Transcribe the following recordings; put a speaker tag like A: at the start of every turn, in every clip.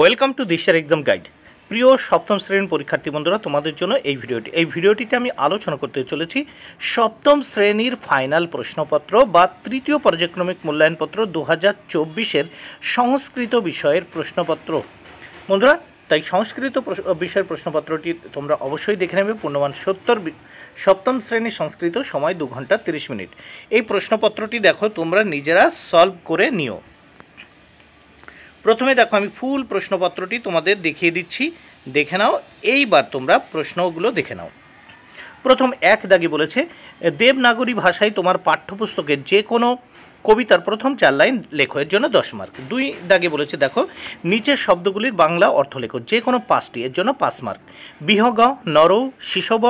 A: welcome to দিশার exam guide প্রিয় সপ্তম শ্রেণীর পরীক্ষার্থী বন্ধুরা তোমাদের জন্য এই ভিডিওটি এই ভিডিওটিতে আমি আলোচনা করতে চলেছি সপ্তম শ্রেণীর ফাইনাল প্রশ্নপত্র বা তৃতীয় পর্যায়ক্রমিক মূল্যায়নপত্র দু হাজার চব্বিশের সংস্কৃত বিষয়ের প্রশ্নপত্র বন্ধুরা তাই সংস্কৃত বিষয়ের প্রশ্নপত্রটি তোমরা অবশ্যই দেখে নেবে পূর্ণমান সত্তর সপ্তম শ্রেণীর সংস্কৃত সময় দু ঘন্টা তিরিশ মিনিট এই প্রশ্নপত্রটি দেখো তোমরা নিজেরা সলভ করে নিও প্রথমে দেখো আমি ফুল প্রশ্নপত্রটি তোমাদের দেখিয়ে দিচ্ছি দেখে নাও এইবার তোমরা প্রশ্নগুলো দেখে নাও প্রথম এক দাগে বলেছে দেবনাগরী ভাষায় তোমার পাঠ্যপুস্তকের যে কোনো কবিতার প্রথম চার লাইন লেখো এর জন্য দশ মার্ক দুই দাগে বলেছে দেখো নিচের শব্দগুলির বাংলা অর্থ লেখো যে কোনো পাঁচটি এর জন্য পাঁচ মার্ক বিহগ নর শিশব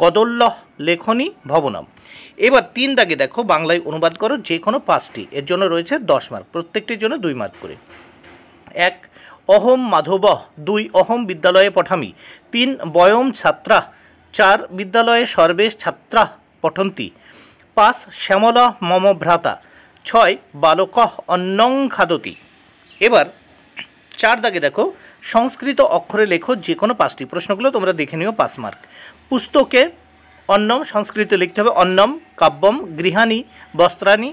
A: কদল্লহ লেখনী ভবনম এবার তিন দাগে দেখো বাংলায় অনুবাদ করো যে কোনো পাঁচটি এর জন্য রয়েছে দশ মার্ক প্রত্যেকটির জন্য দুই মার্ক করে এক অহম মাধব দুই অহম বিদ্যালয়ে পঠামি তিন বয়ম ছাত্রা চার বিদ্যালয়ে সর্বেশ ছাত্রা পঠন্তি পাঁচ শ্যামলা মম ভ্রাতা ছয় বালক অন্নং খাদতি এবার চার দাগে দেখো সংস্কৃত অক্ষরে লেখো যে কোনো পাঁচটি প্রশ্নগুলো তোমরা দেখে নিও পাঁচ মার্ক পুস্তকে অন্নম সংস্কৃতে লিখতে হবে অন্নম কাব্যম গৃহানি বস্ত্রাণী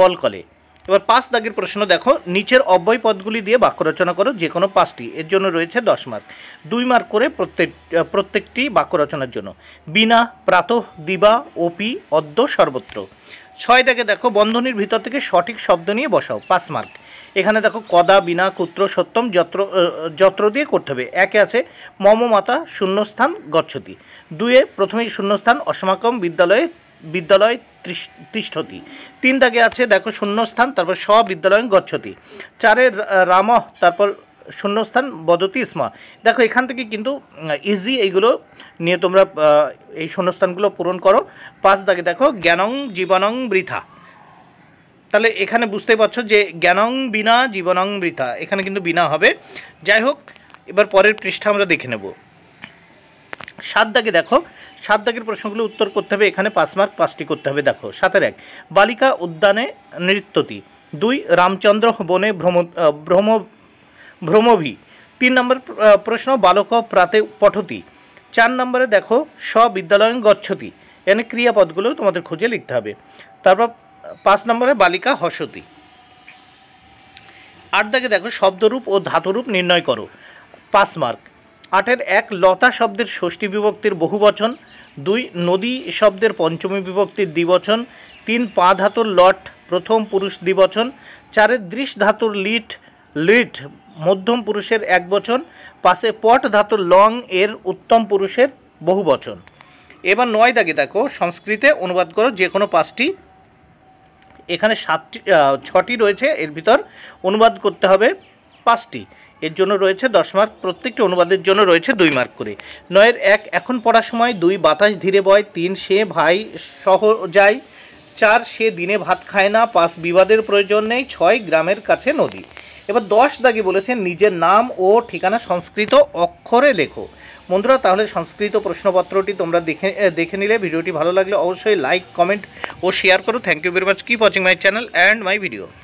A: বলকলে এবার পাঁচ দাগের প্রশ্ন দেখো নিচের অব্যয় পদগুলি দিয়ে বাক্য রচনা করো যে কোনো পাঁচটি এর জন্য রয়েছে দশ মার্ক দুই মার্ক করে প্রত্যেক প্রত্যেকটি বাক্য রচনার জন্য বিনা প্রাতঃ দিবা ওপি অদ্য সর্বত্র ছয় দাগে দেখো বন্ধনীর ভিতর থেকে সঠিক শব্দ নিয়ে বসাও পাঁচ মার্ক এখানে দেখো কদা বিনা কুত্র সত্যম যত্র যত্র দিয়ে করতে হবে একে আছে মম মাতা শূন্যস্থান গচ্ছতি দুয়ে প্রথমেই শূন্যস্থান অসমাকম বিদ্যালয়ে বিদ্যালয় তিষ্ঠতি তিন দাগে আছে দেখো শূন্যস্থান তারপর স বিদ্যালয় গচ্ছতি চারে রাম তারপর শূন্যস্থান বদতি ইসমা দেখো এখান থেকে কিন্তু ইজি এইগুলো নিয়ে তোমরা এই শূন্যস্থানগুলো পূরণ করো পাঁচ দাগে দেখো জ্ঞানং জীবনং বৃথা তাহলে এখানে বুঝতে পারছো যে জ্ঞানং বিনা জীবনং বৃথা এখানে কিন্তু বিনা হবে যাই হোক এবার পরের পৃষ্ঠা আমরা দেখে নেবো সাত দাগে দেখো সাত দাগের প্রশ্নগুলো উত্তর করতে হবে এখানে পাঁচ মার্ক পাঁচটি করতে হবে দেখো সাতের এক বালিকা উদ্যানে নৃত্যটি দুই রামচন্দ্র বনে ভ্রম ভ্রম ভ্রমভি তিন নম্বর প্রশ্ন বালক প্রাতে পঠতি চার নম্বরে দেখো বিদ্যালয় গচ্ছতি এনে ক্রিয়াপদগুলো তোমাদের খুঁজে লিখতে হবে তারপর পাঁচ নম্বরে বালিকা হসতি আট দাগে দেখো শব্দরূপ ও ধাতুরূপ নির্ণয় করো পাঁচ মার্ক আটের এক লতা শব্দের ষষ্ঠী বিভক্তির বহুবচন দুই নদী শব্দের পঞ্চমী বিভক্তির দ্বিবচন তিন পা ধাতুর লট প্রথম পুরুষ দ্বিবচন চারের দৃশ ধাতুর লিট লিট মধ্যম পুরুষের এক বচন পাশে পট ধাতুর লং এর উত্তম পুরুষের বহু বচন এবার নয় দাগে দেখো সংস্কৃতে অনুবাদ করো যে কোনো পাঁচটি এখানে সাতটি ছটি রয়েছে এর ভিতর অনুবাদ করতে হবে পাঁচটি এর জন্য রয়েছে দশ মার্ক প্রত্যেকটি অনুবাদের জন্য রয়েছে দুই মার্ক করে নয়ের এক এখন পড়ার সময় দুই বাতাস ধীরে বয় তিন সে ভাই সহ যায় চার সে দিনে ভাত খায় না পাঁচ বিবাদের প্রয়োজন নেই ছয় গ্রামের কাছে নদী এবার দশ দাগে বলেছেন নিজের নাম ও ঠিকানা সংস্কৃত অক্ষরে লেখো বন্ধুরা তাহলে সংস্কৃত প্রশ্নপত্রটি তোমরা দেখে দেখে নিলে ভিডিওটি ভালো লাগলে অবশ্যই লাইক কমেন্ট ও শেয়ার করো thank you very much keep watching my channel and my video